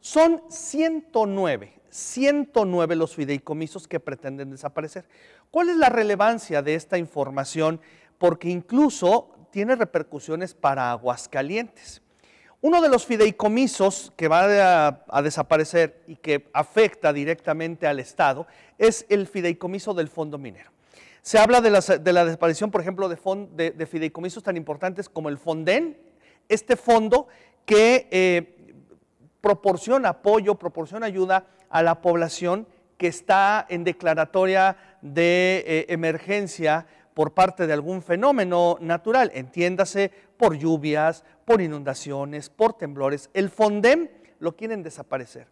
Son 109, 109 los fideicomisos que pretenden desaparecer. ¿Cuál es la relevancia de esta información? Porque incluso tiene repercusiones para Aguascalientes. Uno de los fideicomisos que va a, desaparecer y que afecta directamente al Estado es el fideicomiso del Fondo Minero. Se habla de la, desaparición, por ejemplo, de, de, fideicomisos tan importantes como el Fonden, este fondo que eh, proporciona apoyo, proporciona ayuda a la población que está en declaratoria de eh, emergencia por parte de algún fenómeno natural, entiéndase por lluvias, por inundaciones, por temblores. El FONDEM lo quieren desaparecer.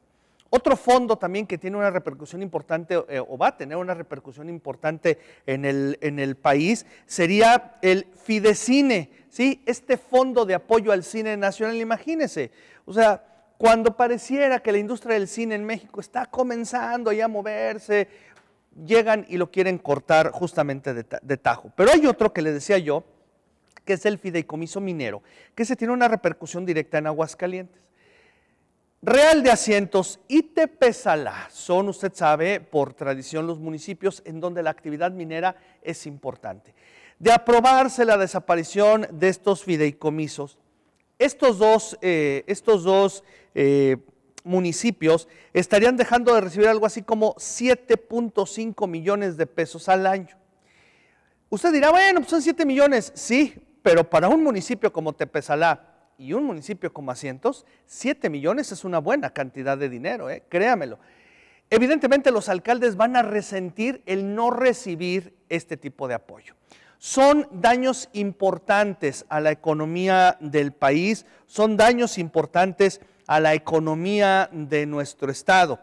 Otro fondo también que tiene una repercusión importante eh, o va a tener una repercusión importante en el, en el país sería el Fidecine, ¿sí? Este fondo de apoyo al cine nacional, imagínense. O sea, cuando pareciera que la industria del cine en México está comenzando ya a moverse, llegan y lo quieren cortar justamente de, tajo. Pero hay otro que le decía yo, que es el fideicomiso minero, que se tiene una repercusión directa en Aguascalientes. Real de Asientos y Tepesalá son, usted sabe, por tradición los municipios en donde la actividad minera es importante. De aprobarse la desaparición de estos fideicomisos, estos dos, eh, eh, municipios estarían dejando de recibir algo así como 7.5 millones de pesos al año. Usted dirá, bueno, pues son 7 millones. Sí, pero para un municipio como Tepesalá y un municipio como Asientos, 7 millones es una buena cantidad de dinero, ¿eh? créamelo. Evidentemente los alcaldes van a resentir el no recibir este tipo de apoyo. Son daños importantes a la economía del país, son daños importantes a la economía de nuestro estado.